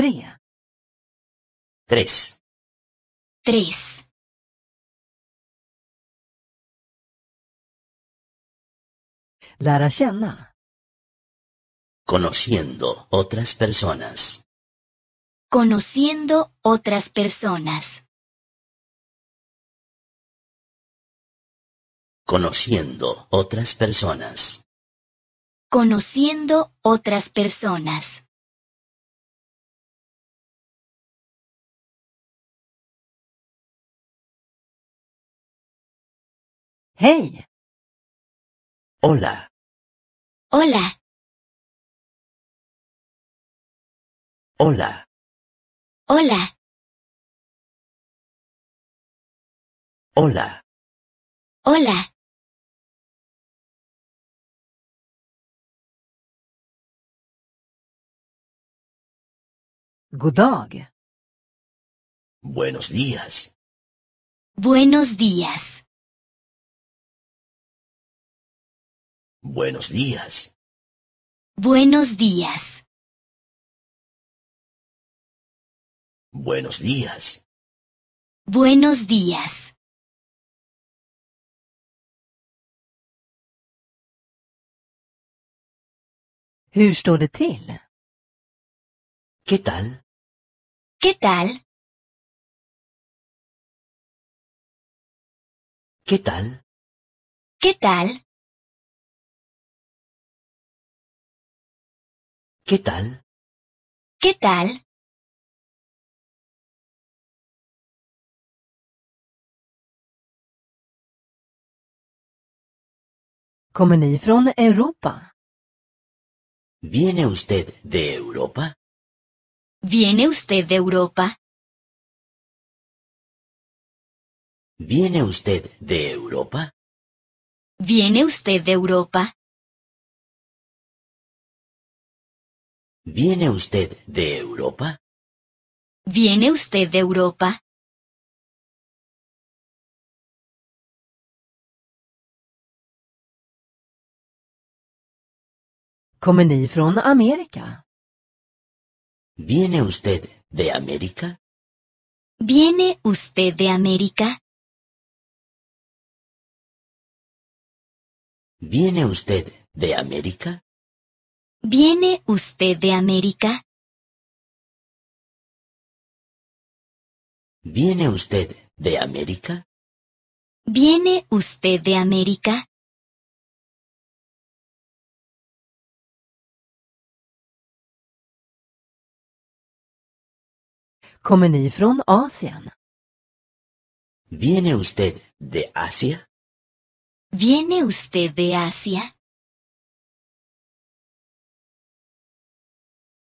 Tres. Tres. Lära Conociendo otras personas. Conociendo otras personas. Conociendo otras personas. Conociendo otras personas. Hey. Hola. Hola. Hola. Hola. Hola. Hola. Good dog! Buenos días. Buenos días. Buenos días. Buenos días. Buenos días. Buenos días. ¿Qué tal? ¿Qué tal? ¿Qué tal? ¿Qué tal? ¿Qué tal? ¿Qué tal? ¿Cómo ni Europa? ¿Viene usted de Europa? ¿Viene usted de Europa? ¿Viene usted de Europa? ¿Viene usted de Europa? ¿Viene usted de Europa? ¿Viene usted de Europa? Kommer ni från américa ¿Viene usted de América? ¿Viene usted de América? ¿Viene usted de América? ¿Viene usted de América? ¿Viene usted de América? ¿Viene usted de América? en el Front Ocean. ¿Viene usted de Asia? ¿Viene usted de Asia?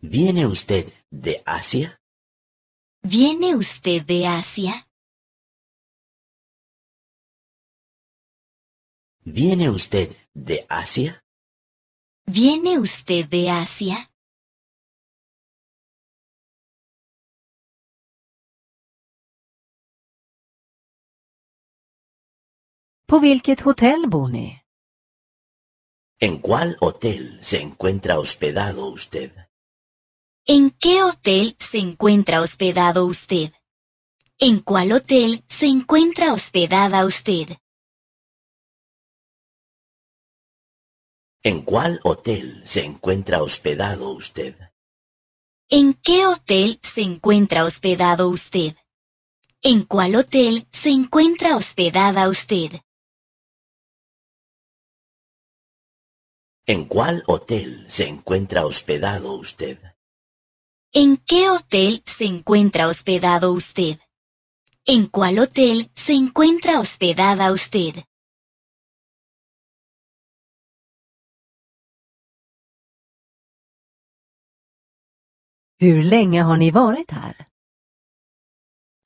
¿Viene usted de Asia? ¿Viene usted de Asia? ¿Viene usted de Asia? ¿Viene usted de Asia? På Hotel hotel ¿En cuál hotel se encuentra hospedado usted? ¿En qué hotel se encuentra hospedado usted? ¿En cuál hotel se encuentra hospedada usted? ¿En cuál hotel se encuentra hospedado usted? ¿En qué hotel se encuentra hospedado usted? ¿En cuál hotel se encuentra hospedada usted? ¿En cuál hotel se encuentra hospedado usted? ¿En qué hotel se encuentra hospedado usted? ¿En cuál hotel se encuentra hospedada usted?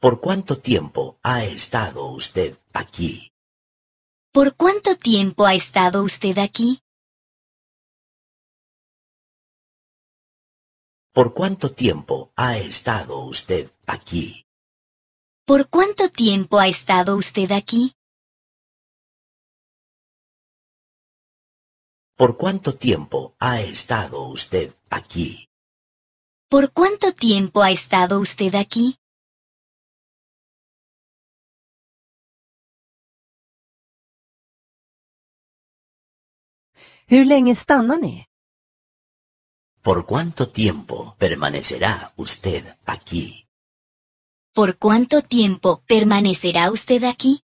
¿Por cuánto tiempo ha estado usted aquí? ¿Por cuánto tiempo ha estado usted aquí? ¿Por cuánto tiempo ha estado usted aquí? ¿Por cuánto tiempo ha estado usted aquí? ¿Por cuánto tiempo ha estado usted aquí? ¿Por cuánto tiempo ha estado usted aquí? Hur ¿Por cuánto tiempo permanecerá usted aquí? ¿Por cuánto tiempo permanecerá usted aquí?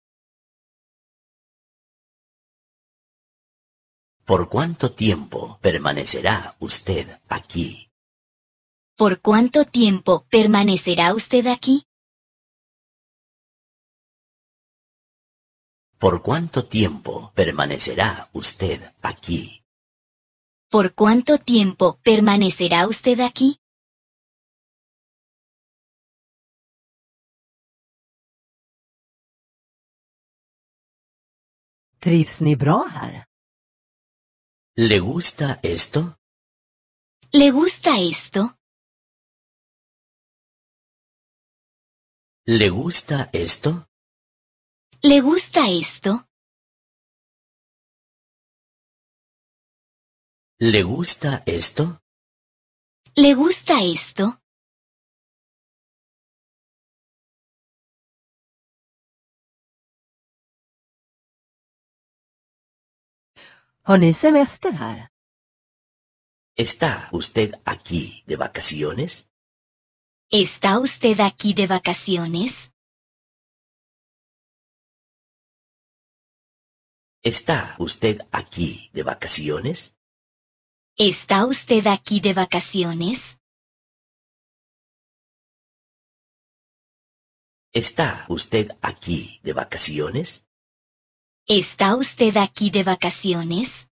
¿Por cuánto tiempo permanecerá usted aquí? ¿Por cuánto tiempo permanecerá usted aquí? ¿Por cuánto tiempo permanecerá usted aquí? ¿Por cuánto tiempo permanecerá usted aquí? ¿Le gusta esto? ¿Le gusta esto? ¿Le gusta esto? ¿Le gusta esto? ¿Le gusta esto? ¿Le gusta esto? Har ni ¿Está usted aquí de vacaciones? ¿Está usted aquí de vacaciones? ¿Está usted aquí de vacaciones? ¿Está usted aquí de vacaciones? ¿Está usted aquí de vacaciones? ¿Está usted aquí de vacaciones?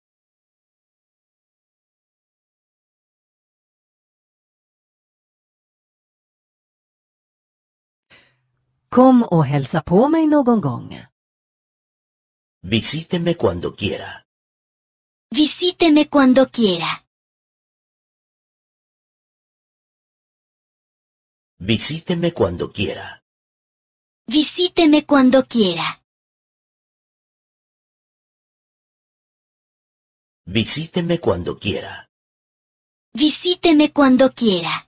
Kom och hälsa på mig någon Visíteme cuando quiera. Visíteme cuando quiera. Visíteme cuando quiera. Visíteme cuando quiera. Visíteme cuando quiera. Visíteme cuando quiera.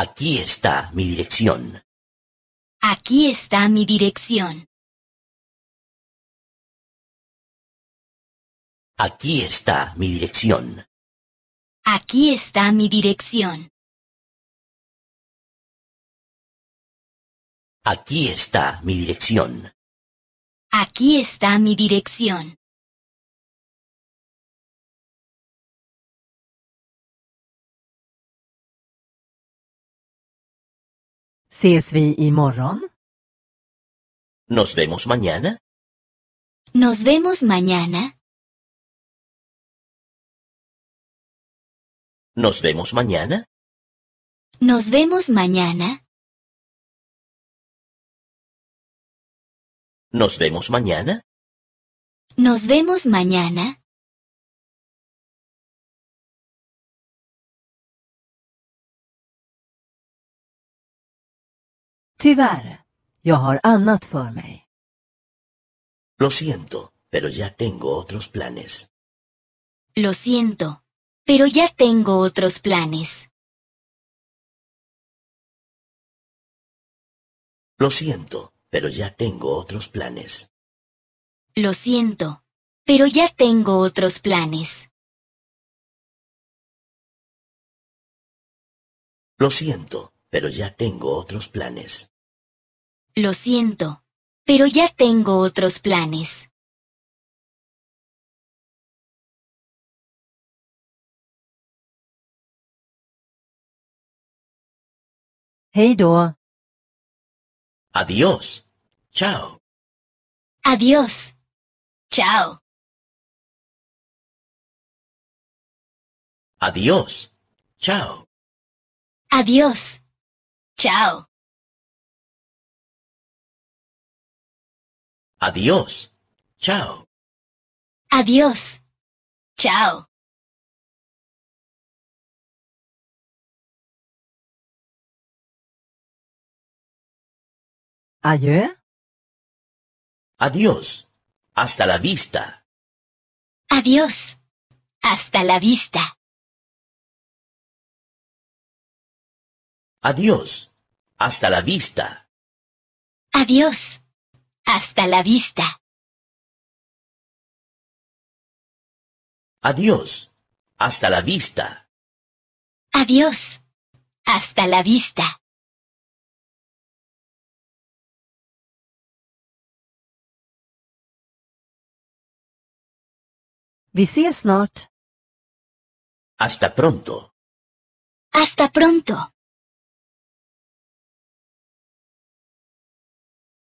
Aquí está mi dirección. Aquí está mi dirección. Aquí está mi dirección. Aquí está mi dirección. Aquí está mi dirección. Aquí está mi dirección. Nos vemos mañana? Nos vemos mañana? Nos vemos mañana? Nos vemos mañana? Nos vemos mañana? Nos vemos mañana? Lo siento, pero ya tengo otros planes. Lo siento, pero ya tengo otros planes. Lo siento, pero ya tengo otros planes. Lo siento, pero ya tengo otros planes. Lo siento, pero ya tengo otros planes. Lo siento, pero ya tengo otros planes. Adiós. Chao. Adiós. Chao. Adiós. Chao. Adiós. Chao. Adiós. Chao. Adiós. Chao. ¿Ayer? Adiós. Hasta la vista. Adiós. Hasta la vista. Adiós. Hasta la vista. Adiós. Hasta la vista. Adiós. Hasta la vista. Adiós. Hasta la vista. Hasta pronto. Hasta pronto.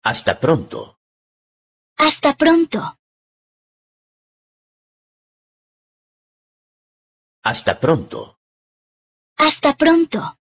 Hasta pronto. Hasta pronto. Hasta pronto. Hasta pronto.